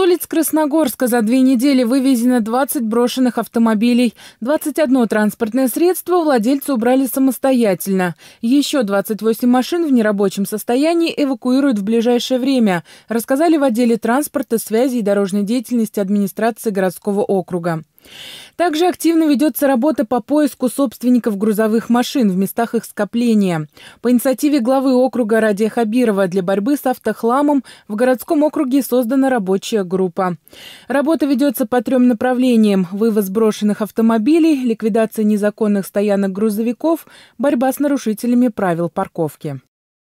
улиц Красногорска за две недели вывезено 20 брошенных автомобилей. 21 транспортное средство владельцы убрали самостоятельно. Еще 28 машин в нерабочем состоянии эвакуируют в ближайшее время, рассказали в отделе транспорта, связи и дорожной деятельности администрации городского округа. Также активно ведется работа по поиску собственников грузовых машин в местах их скопления. По инициативе главы округа Радия Хабирова для борьбы с автохламом в городском округе создана рабочая группа. Работа ведется по трем направлениям – вывоз брошенных автомобилей, ликвидация незаконных стоянок грузовиков, борьба с нарушителями правил парковки.